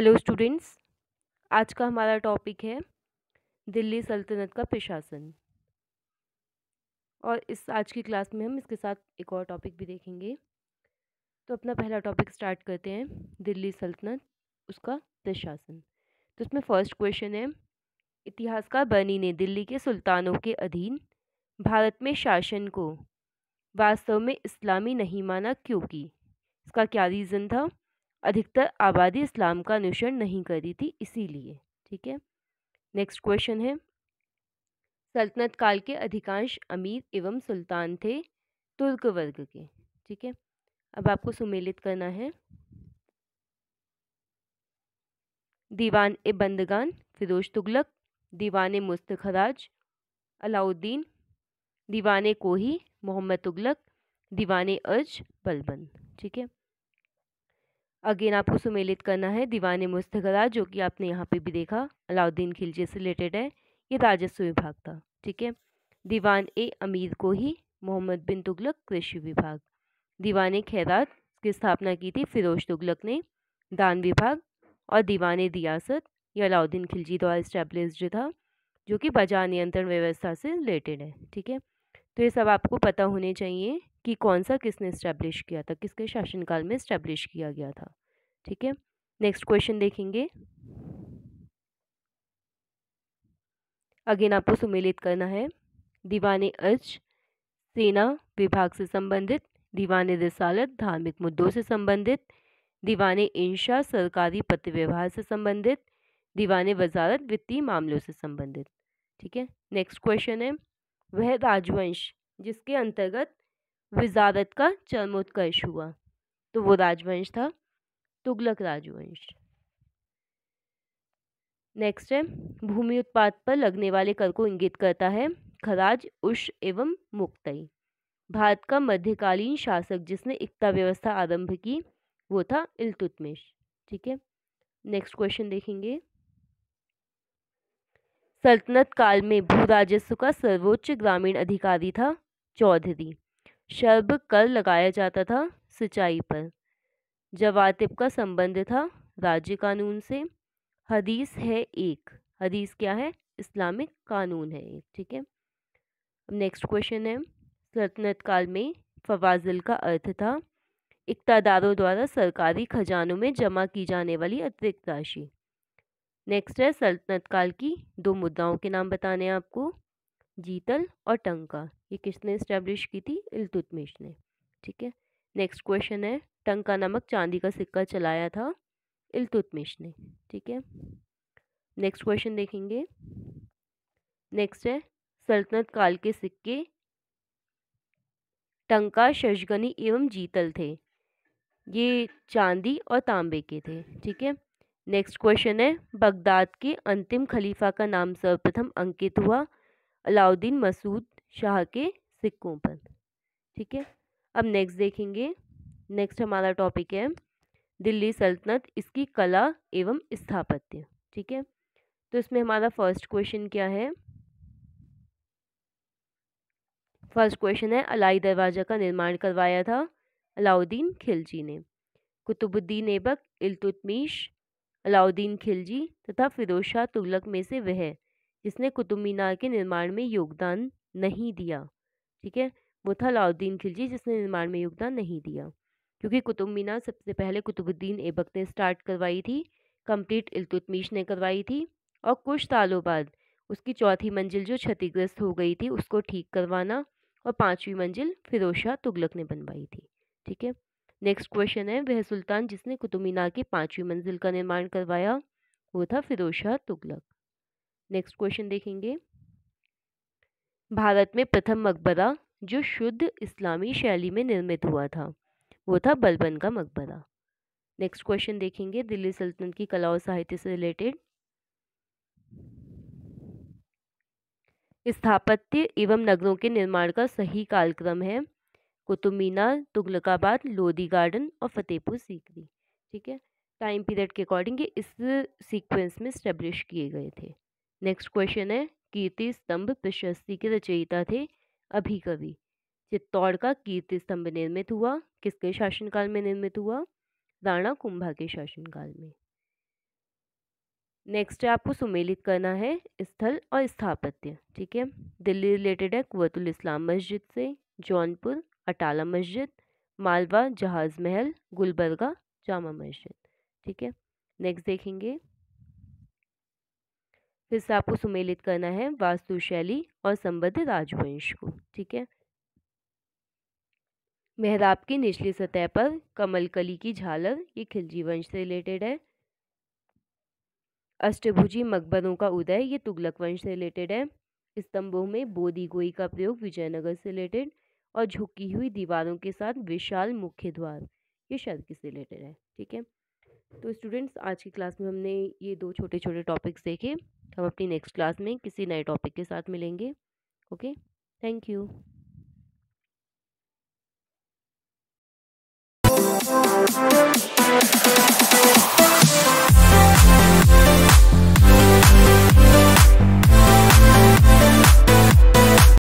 hello students आज का हमारा टॉपिक है दिल्ली सल्तनत का प्रशासन और इस आज की क्लास में हम इसके साथ एक और टॉपिक भी देखेंगे तो अपना पहला टॉपिक स्टार्ट करते हैं दिल्ली सल्तनत उसका प्रशासन तो इसमें फर्स्ट क्वेश्चन है इतिहासकार बनी ने दिल्ली के सुल्तानों के अधीन भारत में शासन को वास्तव में इस्लामी नहीं माना क्योंकि इसका क्या रीज़न था अधिकतर आबादी इस्लाम का अनुसरण नहीं करी थी इसीलिए ठीक है नेक्स्ट क्वेश्चन है सल्तनत काल के अधिकांश अमीर एवं सुल्तान थे तुर्क वर्ग के ठीक है अब आपको सुमेलित करना है दीवान ए बंदगान फिरोज तुगलक दीवान मुस्तखराज अलाउद्दीन दीवान कोही मोहम्मद तुगलक दीवान अर्ज बलबन ठीक है अगेन आपको सुमेलित करना है दीवान मुस्तकरा जो कि आपने यहाँ पे भी देखा अलाउद्दीन खिलजी से रिलेटेड है ये राजस्व विभाग था ठीक है दीवान ए अमीर को ही मोहम्मद बिन तुगलक कृषि विभाग दीवान खैरात की स्थापना की थी फिरोज तुगलक ने दान विभाग और दीवान रियासत ये अलाउद्दीन खिलजी द्वारा स्टैब्लिश्ड था जो कि बाजार नियंत्रण व्यवस्था से रिलेटेड है ठीक है तो ये सब आपको पता होने चाहिए कि कौन सा किसने इस्टेब्लिश किया था किसके शासनकाल में इस्टेब्लिश किया गया था ठीक है नेक्स्ट क्वेश्चन देखेंगे अगेन आपको सुमेलित करना है दीवाने अज सेना विभाग से संबंधित दीवाने रसालत धार्मिक मुद्दों से संबंधित दीवाने इंशा सरकारी पत्र व्यवहार से संबंधित दीवाने वजारत वित्तीय मामलों से संबंधित ठीक है नेक्स्ट क्वेश्चन है वह राजवंश जिसके अंतर्गत विजारत का चरमोत्कर्ष हुआ तो वो राजवंश था तुगलक राजवंश नेक्स्ट है भूमि उत्पाद पर लगने वाले कर को इंगित करता है खराज उष एवं मुक्तई भारत का मध्यकालीन शासक जिसने एकता व्यवस्था आरंभ की वो था इलतुतमिश ठीक है नेक्स्ट क्वेश्चन देखेंगे सल्तनत काल में भू राजस्व का सर्वोच्च ग्रामीण अधिकारी था चौधरी शल्ब कर लगाया जाता था सिंचाई पर जवातिब का संबंध था राज्य कानून से हदीस है एक हदीस क्या है इस्लामिक कानून है एक ठीक है नेक्स्ट क्वेश्चन है सल्तनत काल में फवाजिल का अर्थ था इकतादारों द्वारा सरकारी खजानों में जमा की जाने वाली अतिरिक्त राशि नेक्स्ट है सल्तनत काल की दो मुद्राओं के नाम बताने हैं आपको जीतल और टंका ये किसने इस्टेब्लिश की थी इल्तुतमिश ने ठीक है नेक्स्ट क्वेश्चन है टंका नामक चांदी का सिक्का चलाया था इल्तुतमिश ने ठीक है नेक्स्ट क्वेश्चन देखेंगे नेक्स्ट है सल्तनत काल के सिक्के टंका शशगनी एवं जीतल थे ये चांदी और तांबे के थे ठीक है नेक्स्ट क्वेश्चन है बगदाद के अंतिम खलीफा का नाम सर्वप्रथम अंकित हुआ अलाउद्दीन मसूद शाह के सिक्कों पर ठीक है अब नेक्स्ट देखेंगे नेक्स्ट हमारा टॉपिक है दिल्ली सल्तनत इसकी कला एवं स्थापत्य ठीक है तो इसमें हमारा फर्स्ट क्वेश्चन क्या है फर्स्ट क्वेश्चन है अलाई दरवाज़ा का निर्माण करवाया था अलाउद्दीन खिलजी ने कुतुबुद्दीन ऐबक इलतुतमीश अलाउद्दीन खिलजी तथा फिरोज शाह तुगलक में से वह जिसने कुतुब मीनार के निर्माण में योगदान नहीं दिया ठीक है वो था अलाउद्दीन खिलजी जिसने निर्माण में योगदान नहीं दिया क्योंकि कुतुब मीनार सबसे पहले कुतुबुद्दीन ऐबक ने स्टार्ट करवाई थी कंप्लीट इल्तुतमिश ने करवाई थी और कुछ सालों बाद उसकी चौथी मंजिल जो क्षतिग्रस्त हो गई थी उसको ठीक करवाना और पाँचवीं मंजिल फिरोज तुगलक ने बनवाई थी ठीक है नेक्स्ट क्वेश्चन है वह सुल्तान जिसने कुतुब मीनार की पाँचवीं मंजिल का निर्माण करवाया वो था फिरोज तुगलक नेक्स्ट क्वेश्चन देखेंगे भारत में प्रथम मकबरा जो शुद्ध इस्लामी शैली में निर्मित हुआ था वो था बलबन का मकबरा नेक्स्ट क्वेश्चन देखेंगे दिल्ली सल्तनत की कला और साहित्य से रिलेटेड स्थापत्य एवं नगरों के निर्माण का सही कालक्रम है कुतुब मीनार तुगलकाबाद लोधी गार्डन और फतेहपुर सीकरी ठीक है टाइम पीरियड के अकॉर्डिंग ये इस सीक्वेंस में स्टेब्लिश किए गए थे नेक्स्ट क्वेश्चन है कीर्ति स्तंभ प्रशस्ति के रचयिता थे अभी कवि चित्तौड़ का कीर्ति स्तंभ निर्मित हुआ किसके शासनकाल में निर्मित हुआ राणा कुंभा के शासनकाल में नेक्स्ट है आपको सुमेलित करना है स्थल और स्थापत्य ठीक है दिल्ली रिलेटेड है कुतुल इस्लाम मस्जिद से जौनपुर अटाला मस्जिद मालवा जहाज महल गुलबर्गा जामा मस्जिद ठीक है नेक्स्ट देखेंगे फिर से आपको सुमेलित करना है वास्तुशैली और संबद्ध राजवंश को ठीक है मेहराब की निचली सतह पर कमल कली की झालर ये खिलजी वंश से रिलेटेड है अष्टभुजी मकबरों का उदय ये तुगलक वंश से रिलेटेड है स्तंभों में बोधी गोई का प्रयोग विजयनगर से रिलेटेड और झुकी हुई दीवारों के साथ विशाल मुख्य द्वार ये शर्क से रिलेटेड है ठीक है तो स्टूडेंट्स आज की क्लास में हमने ये दो छोटे छोटे टॉपिक्स देखे हम अपनी नेक्स्ट क्लास में किसी नए टॉपिक के साथ मिलेंगे ओके थैंक यू